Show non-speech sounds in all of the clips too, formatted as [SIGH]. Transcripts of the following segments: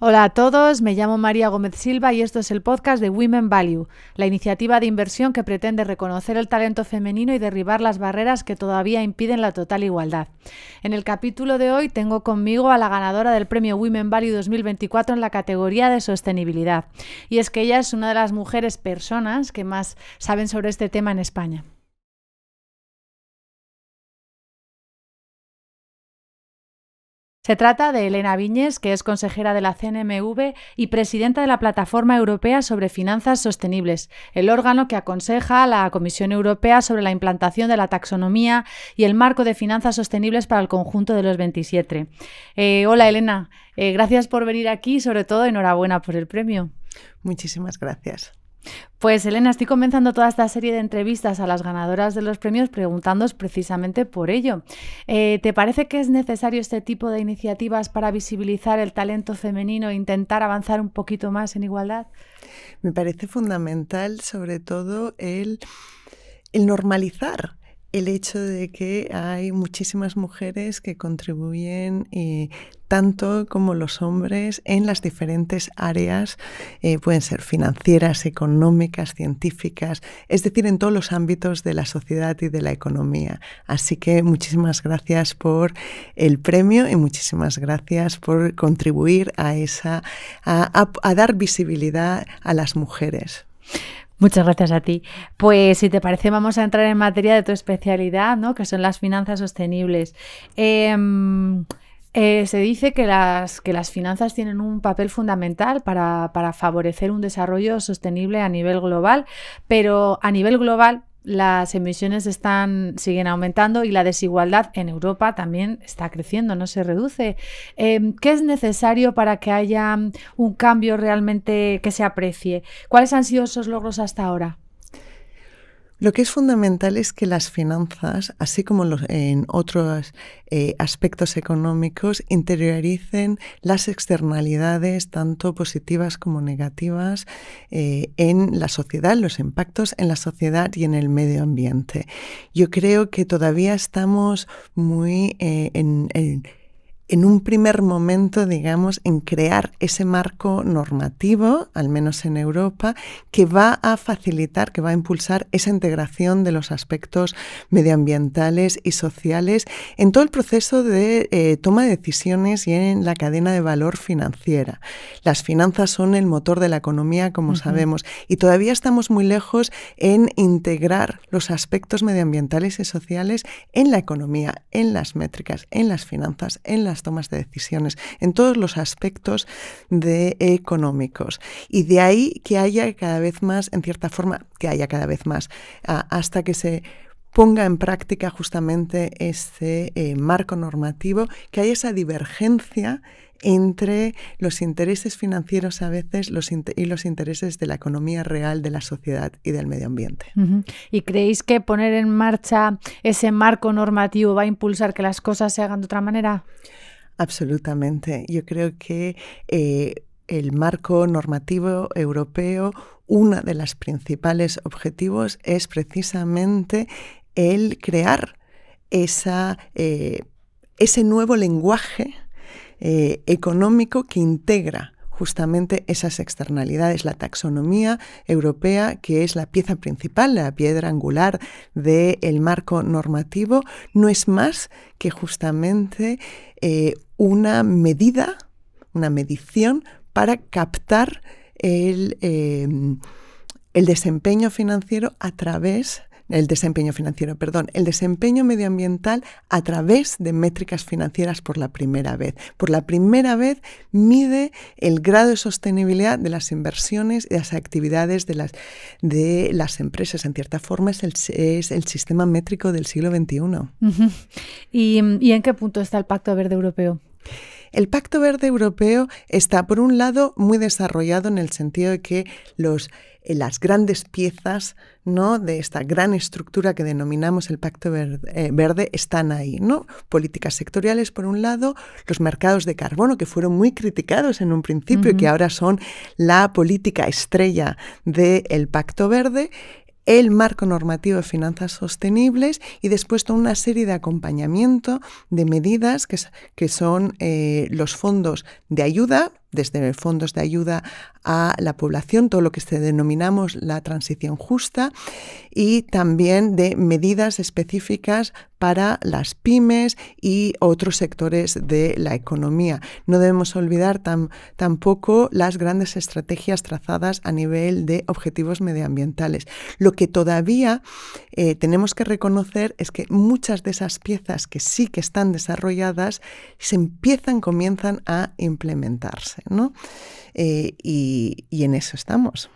Hola a todos, me llamo María Gómez Silva y esto es el podcast de Women Value, la iniciativa de inversión que pretende reconocer el talento femenino y derribar las barreras que todavía impiden la total igualdad. En el capítulo de hoy tengo conmigo a la ganadora del premio Women Value 2024 en la categoría de sostenibilidad. Y es que ella es una de las mujeres personas que más saben sobre este tema en España. Se trata de Elena Viñes, que es consejera de la CNMV y presidenta de la Plataforma Europea sobre Finanzas Sostenibles, el órgano que aconseja a la Comisión Europea sobre la implantación de la taxonomía y el marco de finanzas sostenibles para el conjunto de los 27. Eh, hola Elena, eh, gracias por venir aquí y sobre todo enhorabuena por el premio. Muchísimas gracias. Pues Elena, estoy comenzando toda esta serie de entrevistas a las ganadoras de los premios preguntándos precisamente por ello. Eh, ¿Te parece que es necesario este tipo de iniciativas para visibilizar el talento femenino e intentar avanzar un poquito más en igualdad? Me parece fundamental sobre todo el, el normalizar el hecho de que hay muchísimas mujeres que contribuyen eh, tanto como los hombres en las diferentes áreas, eh, pueden ser financieras, económicas, científicas, es decir, en todos los ámbitos de la sociedad y de la economía. Así que muchísimas gracias por el premio y muchísimas gracias por contribuir a esa, a dar visibilidad a las mujeres. Muchas gracias a ti. Pues si te parece, vamos a entrar en materia de tu especialidad, ¿no? Que son las finanzas sostenibles. Em, eh, se dice que las, que las finanzas tienen un papel fundamental para, para favorecer un desarrollo sostenible a nivel global, pero a nivel global las emisiones están, siguen aumentando y la desigualdad en Europa también está creciendo, no se reduce. Em, ¿Qué es necesario para que haya un cambio realmente que se aprecie? ¿Cuáles han sido esos logros hasta ahora? Lo que es fundamental es que las finanzas, así como en otros eh, aspectos económicos, interioricen las externalidades, tanto positivas como negativas, eh, en la sociedad, los impactos en la sociedad y en el medio ambiente. Yo creo que todavía estamos muy eh, en en un primer momento, digamos, en crear ese marco normativo, al menos en Europa, que va a facilitar, que va a impulsar esa integración de los aspectos medioambientales y sociales en todo el proceso de eh, toma de decisiones y en la cadena de valor financiera. Las finanzas son el motor de la economía, como sabemos, y todavía estamos muy lejos en integrar los aspectos medioambientales y sociales en la economía, en las métricas, en las finanzas, en las tomas de decisiones, en todos los aspectos de económicos. Y de ahí que haya cada vez más, en cierta forma, que haya cada vez más, hasta que se ponga en práctica justamente este marco normativo, que haya esa divergencia entre los intereses financieros a veces los y los intereses de la economía real de la sociedad y del medio ambiente. ¿Y creéis que poner en marcha ese marco normativo va a impulsar que las cosas se hagan de otra manera? Absolutamente. Yo creo que eh, el marco normativo europeo, uno de los principales objetivos es precisamente el crear esa, eh, ese nuevo lenguaje eh, económico que integra justamente esas externalidades, la taxonomía europea, que es la pieza principal, la piedra angular del marco normativo, no es más que justamente eh, una medida, una medición para captar el, eh, el desempeño financiero a través el desempeño financiero, perdón, el desempeño medioambiental a través de métricas financieras por la primera vez. Por la primera vez mide el grado de sostenibilidad de las inversiones y las actividades de las, de las empresas. En cierta forma es el, sistema métrico del siglo XXI. ¿Y en qué punto está el Pacto Verde Europeo? El Pacto Verde Europeo está, por un lado, muy desarrollado en el sentido de que los, eh, las grandes piezas ¿no? de esta gran estructura que denominamos el Pacto eh, Verde, están ahí. ¿no? Políticas sectoriales, por un lado, los mercados de carbono, que fueron muy criticados en un principio y que ahora son la política estrella del Pacto Verde, el marco normativo de finanzas sostenibles y después toda una serie de acompañamiento de medidas que, son eh, los fondos de ayuda desde fondos de ayuda a la población, todo lo que se denominamos la transición justa, y también de medidas específicas para las pymes y otros sectores de la economía. No debemos olvidar tampoco las grandes estrategias trazadas a nivel de objetivos medioambientales. Lo que todavía eh, tenemos que reconocer es que muchas de esas piezas que sí que están desarrolladas se empiezan, comienzan a implementarse. ¿no? Eh, y, en eso estamos.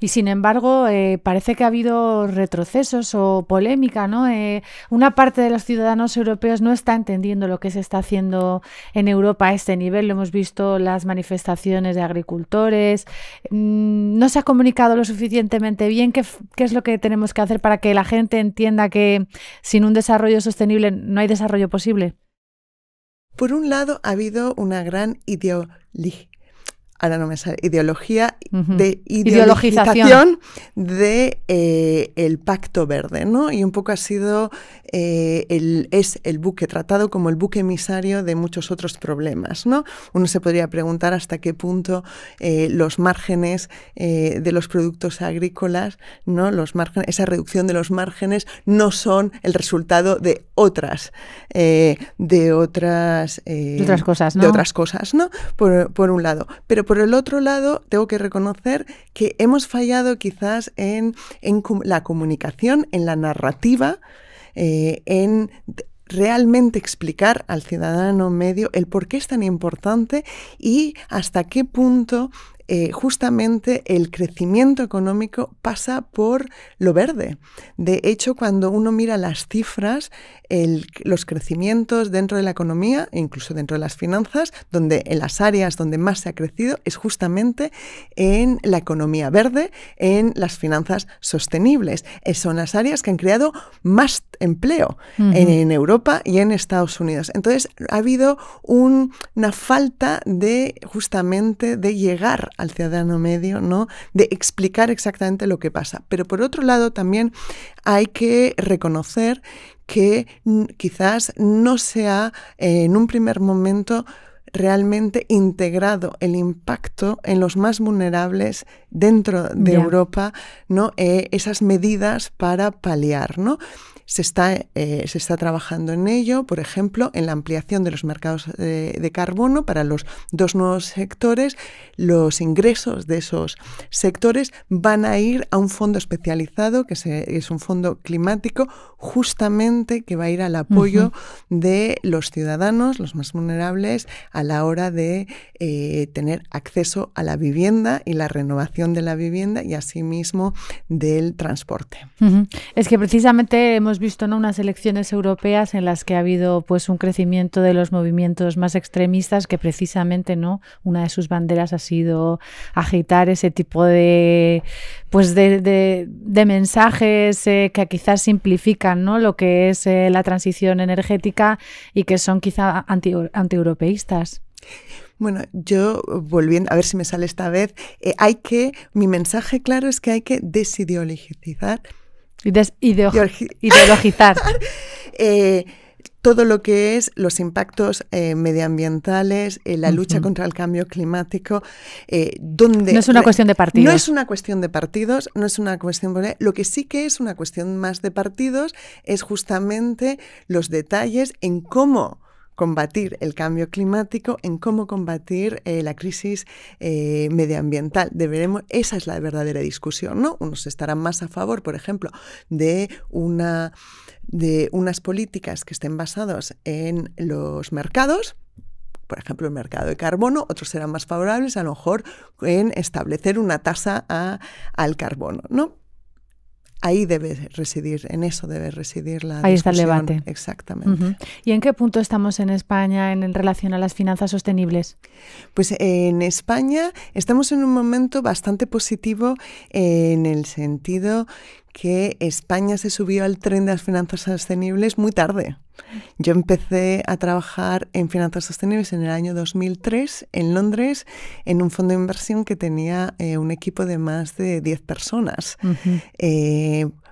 Y sin embargo, eh, parece que ha habido retrocesos o polémica, ¿no? Eh, una parte de los ciudadanos europeos no está entendiendo lo que se está haciendo en Europa a este nivel. Lo hemos visto las manifestaciones de agricultores. Mm, no se ha comunicado lo suficientemente bien qué es lo que tenemos que hacer para que la gente entienda que sin un desarrollo sostenible no hay desarrollo posible. Por un lado, ha habido una gran ideología ahora no me sale, ideología de ideologización, de eh, el Pacto Verde, ¿no? Y un poco ha sido eh, el, es el buque tratado como el buque emisario de muchos otros problemas, ¿no? Uno se podría preguntar hasta qué punto eh, los márgenes de los productos agrícolas, ¿no? Los márgenes, esa reducción de los márgenes no son el resultado de otras, de otras cosas, De otras cosas, ¿no? Por, por un lado, pero por el otro lado, tengo que reconocer que hemos fallado quizás en, la comunicación, en la narrativa, eh, en realmente explicar al ciudadano medio el por qué es tan importante y hasta qué punto eh, justamente el crecimiento económico pasa por lo verde. De hecho, cuando uno mira las cifras, los crecimientos dentro de la economía, incluso dentro de las finanzas, donde en las áreas donde más se ha crecido es justamente en la economía verde, en las finanzas sostenibles. Eh, son las áreas que han creado más empleo en, Europa y en Estados Unidos. Entonces, ha habido una falta de justamente de llegar al ciudadano medio, ¿no? De explicar exactamente lo que pasa. Pero por otro lado, también hay que reconocer que quizás no se ha eh, en un primer momento realmente integrado el impacto en los más vulnerables dentro de Europa, ¿no? Eh, esas medidas para paliar, ¿no? Se está, eh, se está trabajando en ello, por ejemplo, en la ampliación de los mercados eh, de, carbono para los dos nuevos sectores. Los ingresos de esos sectores van a ir a un fondo especializado, que es un fondo climático, justamente que va a ir al apoyo de los ciudadanos, los más vulnerables, a la hora de eh, tener acceso a la vivienda y la renovación de la vivienda y asimismo del transporte. Es que precisamente hemos visto ¿no? unas elecciones europeas en las que ha habido pues un crecimiento de los movimientos más extremistas que precisamente no una de sus banderas ha sido agitar ese tipo de pues de, mensajes eh, que quizás simplifican ¿no? lo que es eh, la transición energética y que son quizá anti, antieuropeístas. Bueno, yo volviendo, a ver si me sale esta vez, eh, hay que, mi mensaje claro es que hay que desideologizar [LAUGHS] ideologizar. [LAUGHS] Eh, todo lo que es los impactos eh, medioambientales, eh, la lucha contra el cambio climático, donde... No es una cuestión de partidos. No es una cuestión de partidos, no es una cuestión... Lo que sí que es una cuestión más de partidos es justamente los detalles en cómo combatir el cambio climático, en cómo combatir eh, la crisis eh, medioambiental. Deberemos, esa es la verdadera discusión, ¿no? Unos estarán más a favor, por ejemplo, de una de unas políticas que estén basadas en los mercados, por ejemplo, el mercado de carbono, otros serán más favorables a lo mejor en establecer una tasa al carbono, ¿no? ahí debe residir, en eso debe residir la Ahí está el debate. Exactamente. ¿Y en qué punto estamos en España en relación a las finanzas sostenibles? Pues en España estamos en un momento bastante positivo en el sentido que España se subió al tren de las finanzas sostenibles muy tarde. Yo empecé a trabajar en finanzas sostenibles en el año 2003 en Londres en un fondo de inversión que tenía eh, un equipo de más de 10 personas.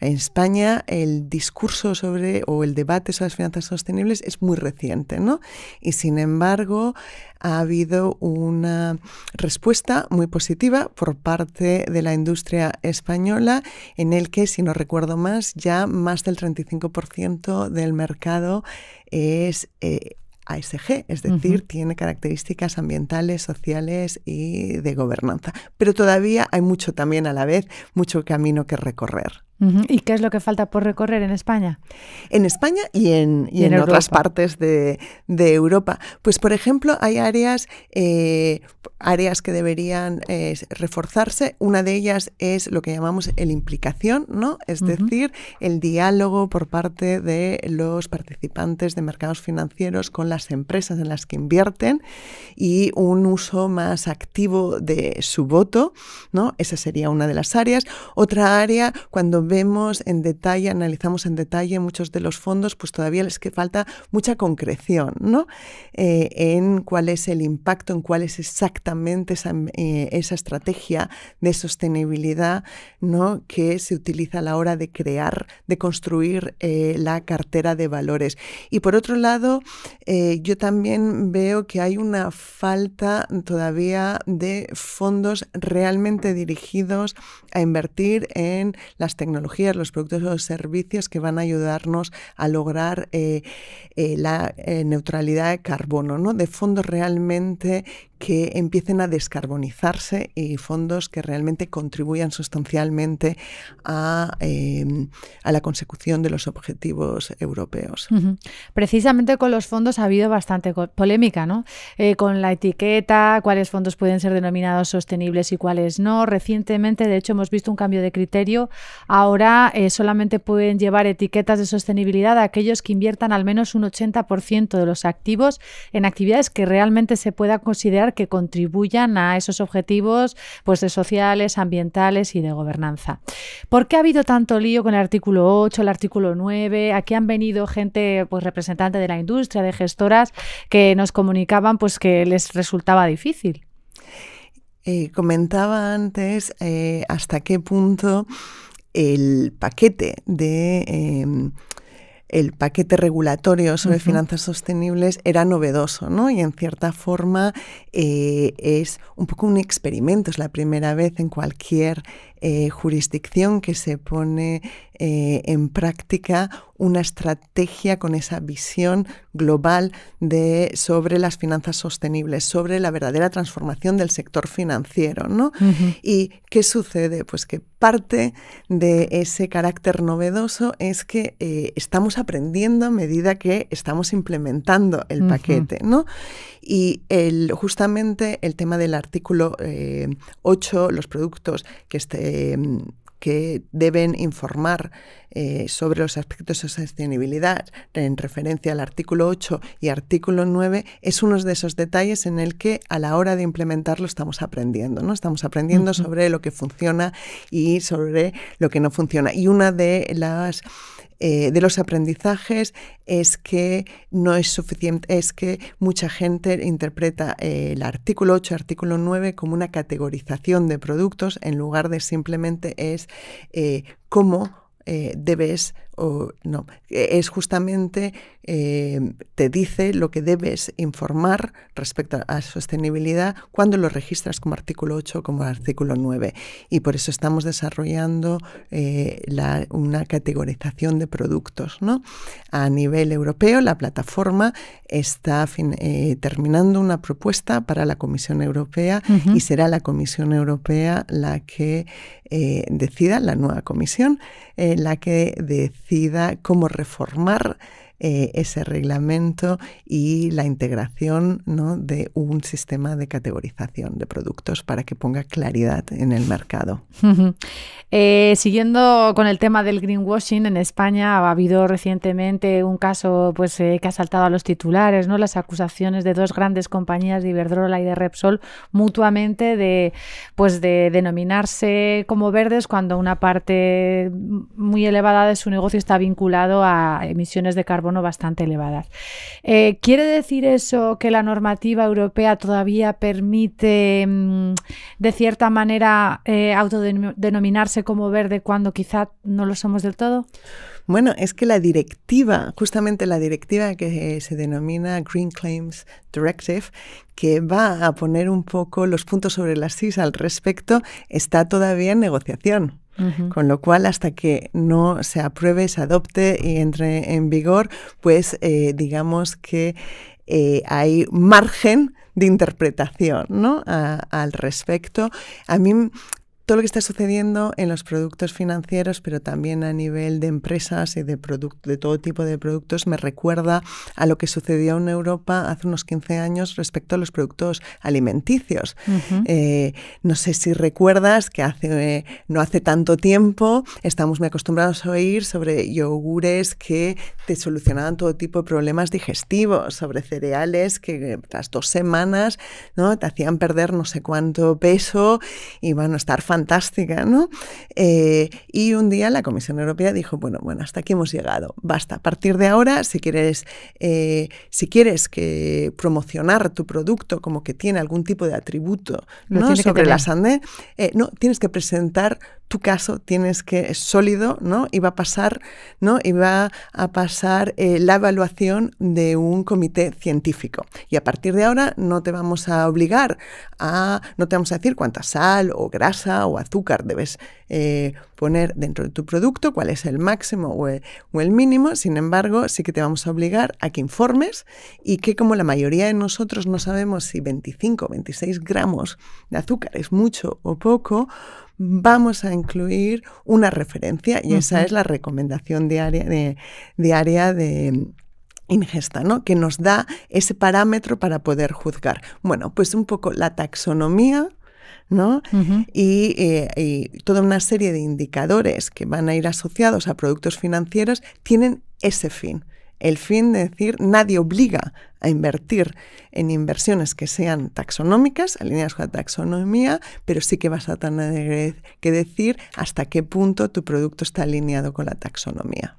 En España el discurso sobre o el debate sobre las finanzas sostenibles es muy reciente, ¿no? Y sin embargo ha habido una respuesta muy positiva por parte de la industria española en el que, si no recuerdo más, ya más del 35% del mercado es... Eh, ASG, es decir, tiene características ambientales, sociales y de gobernanza. Pero todavía hay mucho también a la vez, mucho camino que recorrer. ¿Y qué es lo que falta por recorrer en España? En España y en, en, otras partes de, Europa. Pues, por ejemplo, hay áreas, eh, áreas que deberían eh, reforzarse. Una de ellas es lo que llamamos el implicación, ¿no? Es decir, el diálogo por parte de los participantes de mercados financieros con las empresas en las que invierten y un uso más activo de su voto, ¿no? Esa sería una de las áreas. Otra área, cuando vemos en detalle, analizamos en detalle muchos de los fondos, pues todavía es que falta mucha concreción, ¿no? Eh, en cuál es el impacto, en cuál es exactamente eh, esa, estrategia de sostenibilidad, ¿no? Que se utiliza a la hora de crear, de construir eh, la cartera de valores. Y por otro lado, yo también veo que hay una falta todavía de fondos realmente dirigidos a invertir en las tecnologías los productos o servicios que van a ayudarnos a lograr eh, eh, la eh, neutralidad de carbono, ¿no? de fondo, realmente que empiecen a descarbonizarse y fondos que realmente contribuyan sustancialmente a, em, la consecución de los objetivos europeos. Precisamente con los fondos ha habido bastante polémica, ¿no? Eh, con la etiqueta, cuáles fondos pueden ser denominados sostenibles y cuáles no. Recientemente, de hecho, hemos visto un cambio de criterio. Ahora eh, solamente pueden llevar etiquetas de sostenibilidad a aquellos que inviertan al menos un 80% de los activos en actividades que realmente se pueda considerar que contribuyan a esos objetivos pues, de sociales, ambientales y de gobernanza. ¿Por qué ha habido tanto lío con el artículo 8, el artículo 9? Aquí han venido gente pues, representante de la industria, de gestoras, que nos comunicaban pues, que les resultaba difícil. Eh, comentaba antes eh, hasta qué punto el paquete de... Em, el paquete regulatorio sobre finanzas sostenibles era novedoso, ¿no? Y en cierta forma eh, es un poco un experimento, es la primera vez en cualquier eh, jurisdicción que se pone eh, en práctica una estrategia con esa visión global de, sobre las finanzas sostenibles, sobre la verdadera transformación del sector financiero. ¿Y qué sucede? Pues que parte de ese carácter novedoso es que eh, estamos aprendiendo a medida que estamos implementando el paquete. ¿no? Y justamente el tema del artículo 8, los productos que este, Em, que deben informar eh, sobre los aspectos de sostenibilidad en referencia al artículo 8 y artículo 9 es uno de esos detalles en el que a la hora de implementarlo estamos aprendiendo, ¿no? Estamos aprendiendo sobre lo que funciona y sobre lo que no funciona. Y una de las eh, de los aprendizajes es que no es suficiente, es que mucha gente interpreta eh, el artículo 8, artículo 9 como una categorización de productos en lugar de simplemente es eh, cómo debes no. E, es justamente, eh, te dice lo que debes informar respecto a sostenibilidad cuando lo registras como artículo 8 o como artículo 9. Y por eso estamos desarrollando eh, una categorización de productos. ¿no? A nivel europeo, la plataforma está eh, terminando una propuesta para la Comisión Europea y será la Comisión Europea la que decida, la nueva comisión, la que decida como cómo reformar eh, ese reglamento y la integración ¿no? de un sistema de categorización de productos para que ponga claridad en el mercado. [LAUGHS] Eh, siguiendo con el tema del greenwashing, en España ha habido recientemente un caso pues, eh, que ha saltado a los titulares, ¿no? las acusaciones de dos grandes compañías de Iberdrola y de Repsol mutuamente de, pues, de denominarse como verdes cuando una parte muy elevada de su negocio está vinculado a emisiones de carbono bueno, bastante elevadas. Eh, ¿Quiere decir eso que la normativa europea todavía permite, mm, de cierta manera, eh, autodenominarse como verde cuando quizá no lo somos del todo? Bueno, es que la directiva, justamente la directiva que eh, se denomina Green Claims Directive, que va a poner un poco los puntos sobre las CIS al respecto, está todavía en negociación. Con lo cual, hasta que no se apruebe, se adopte y entre en vigor, pues eh, digamos que eh, hay margen de interpretación ¿no? al respecto. A mí todo lo que está sucediendo en los productos financieros, pero también a nivel de empresas y de, de todo tipo de productos, me recuerda a lo que sucedió en Europa hace unos 15 años respecto a los productos alimenticios. Eh, no sé si recuerdas que hace, no hace tanto tiempo estamos muy acostumbrados a oír sobre yogures que te solucionaban todo tipo de problemas digestivos, sobre cereales que eh, tras dos semanas ¿no? te hacían perder no sé cuánto peso y bueno, estar fantástica, ¿no? Eh, y un día la Comisión Europea dijo, bueno, bueno, hasta aquí hemos llegado, basta. A partir de ahora, si quieres, eh, si quieres que promocionar tu producto como que tiene algún tipo de atributo ¿no? sobre la Sandé, eh, no, tienes que presentar tu caso tienes que es sólido, ¿no? Y va a pasar, ¿no? a pasar eh, la evaluación de un comité científico. Y a partir de ahora no te vamos a obligar a, no te vamos a decir cuánta sal o grasa o azúcar debes eh, poner dentro de tu producto, cuál es el máximo o el, o el mínimo. Sin embargo, sí que te vamos a obligar a que informes y que como la mayoría de nosotros no sabemos si 25 o 26 gramos de azúcar es mucho o poco, vamos a incluir una referencia y esa es la recomendación diaria de, de mm, ingesta, ¿no? Que nos da ese parámetro para poder juzgar. Bueno, pues un poco la taxonomía ¿no? Eh, y, toda una serie de indicadores que van a ir asociados a productos financieros tienen ese fin el fin de decir nadie obliga a invertir en inversiones que sean taxonómicas, alineadas con la taxonomía, pero sí que vas a tener que decir hasta qué punto tu producto está alineado con la taxonomía.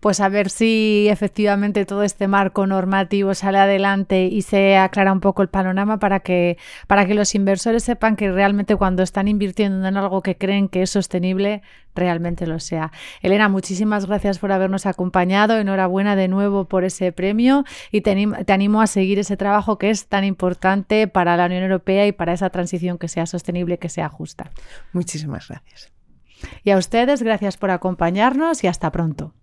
Pues a ver si efectivamente todo este marco normativo sale adelante y se aclara un poco el panorama para que, para que los inversores sepan que realmente cuando están invirtiendo en algo que creen que es sostenible, realmente lo sea. Elena, muchísimas gracias por habernos acompañado. Enhorabuena de nuevo por ese premio y te, te animo a seguir ese trabajo que es tan importante para la Unión Europea y para esa transición que sea sostenible, que sea justa. Muchísimas gracias. Y a ustedes, gracias por acompañarnos y hasta pronto.